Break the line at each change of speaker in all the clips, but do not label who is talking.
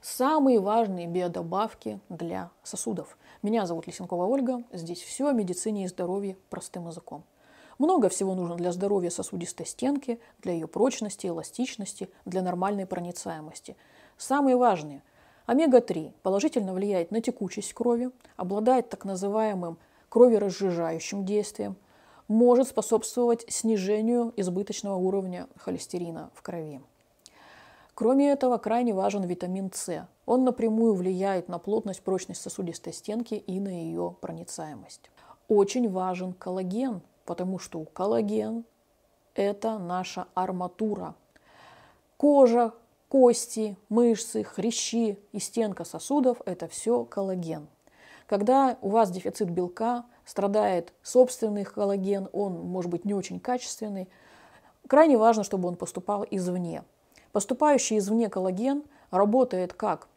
самые важные биодобавки для сосудов. Меня зовут Лисенкова Ольга. Здесь все о медицине и здоровье простым языком. Много всего нужно для здоровья сосудистой стенки, для ее прочности, эластичности, для нормальной проницаемости. Самые важные. Омега-3 положительно влияет на текучесть крови, обладает так называемым кроверазжижающим действием, может способствовать снижению избыточного уровня холестерина в крови. Кроме этого, крайне важен витамин С. Он напрямую влияет на плотность, прочность сосудистой стенки и на ее проницаемость. Очень важен коллаген, потому что коллаген – это наша арматура. Кожа, кости, мышцы, хрящи и стенка сосудов – это все коллаген. Когда у вас дефицит белка, страдает собственный коллаген, он может быть не очень качественный, крайне важно, чтобы он поступал извне – Поступающий извне коллаген работает как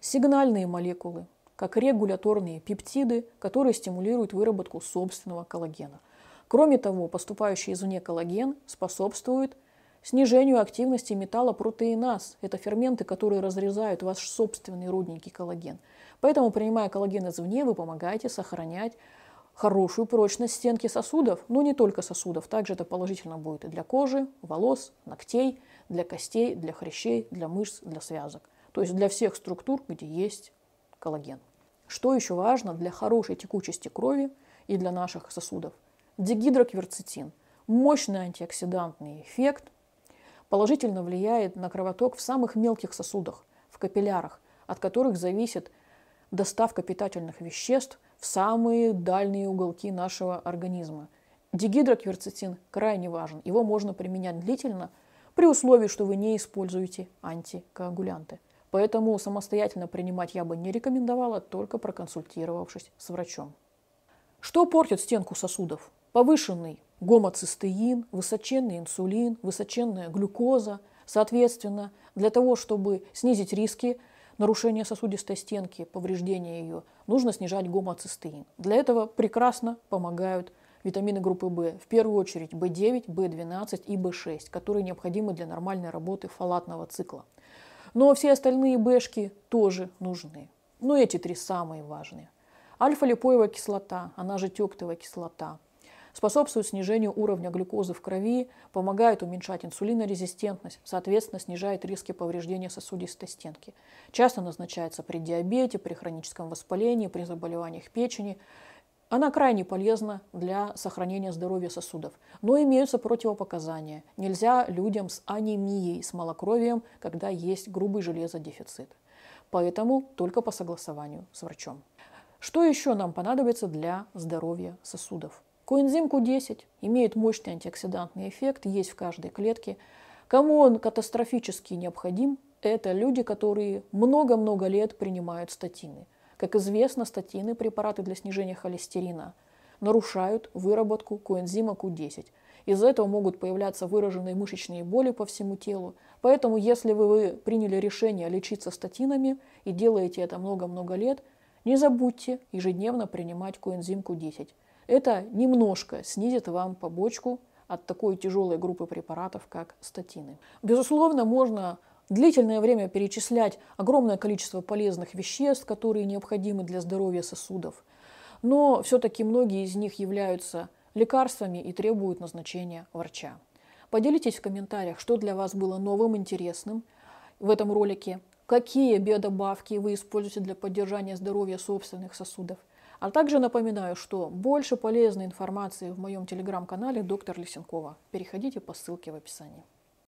сигнальные молекулы, как регуляторные пептиды, которые стимулируют выработку собственного коллагена. Кроме того, поступающий извне коллаген способствует снижению активности металлопротеиназ. Это ферменты, которые разрезают ваш собственный родненький коллаген. Поэтому, принимая коллаген извне, вы помогаете сохранять хорошую прочность стенки сосудов, но не только сосудов, также это положительно будет и для кожи, волос, ногтей – для костей, для хрящей, для мышц, для связок. То есть для всех структур, где есть коллаген. Что еще важно для хорошей текучести крови и для наших сосудов? Дегидрокверцитин Мощный антиоксидантный эффект положительно влияет на кровоток в самых мелких сосудах, в капиллярах, от которых зависит доставка питательных веществ в самые дальние уголки нашего организма. Дегидрокверцитин крайне важен. Его можно применять длительно – при условии, что вы не используете антикоагулянты. Поэтому самостоятельно принимать я бы не рекомендовала, только проконсультировавшись с врачом. Что портит стенку сосудов? Повышенный гомоцистеин, высоченный инсулин, высоченная глюкоза. Соответственно, для того, чтобы снизить риски нарушения сосудистой стенки, повреждения ее, нужно снижать гомоцистеин. Для этого прекрасно помогают витамины группы В, в первую очередь В9, В12 и В6, которые необходимы для нормальной работы фалатного цикла. Но ну, а все остальные Бшки тоже нужны. Но ну, эти три самые важные. Альфа-липоевая кислота, она же тектовая кислота, способствует снижению уровня глюкозы в крови, помогает уменьшать инсулинорезистентность, соответственно, снижает риски повреждения сосудистой стенки. Часто назначается при диабете, при хроническом воспалении, при заболеваниях печени. Она крайне полезна для сохранения здоровья сосудов, но имеются противопоказания. Нельзя людям с анемией, с малокровием, когда есть грубый железодефицит. Поэтому только по согласованию с врачом. Что еще нам понадобится для здоровья сосудов? Коэнзим Q10 имеет мощный антиоксидантный эффект, есть в каждой клетке. Кому он катастрофически необходим, это люди, которые много-много лет принимают статины – как известно, статины, препараты для снижения холестерина, нарушают выработку коэнзима Q10. Из-за этого могут появляться выраженные мышечные боли по всему телу. Поэтому, если вы, вы приняли решение лечиться статинами и делаете это много-много лет, не забудьте ежедневно принимать коэнзим Q10. Это немножко снизит вам побочку от такой тяжелой группы препаратов, как статины. Безусловно, можно длительное время перечислять огромное количество полезных веществ, которые необходимы для здоровья сосудов. Но все-таки многие из них являются лекарствами и требуют назначения врача. Поделитесь в комментариях, что для вас было новым, интересным в этом ролике, какие биодобавки вы используете для поддержания здоровья собственных сосудов. А также напоминаю, что больше полезной информации в моем телеграм-канале «Доктор Лисенкова». Переходите по ссылке в описании.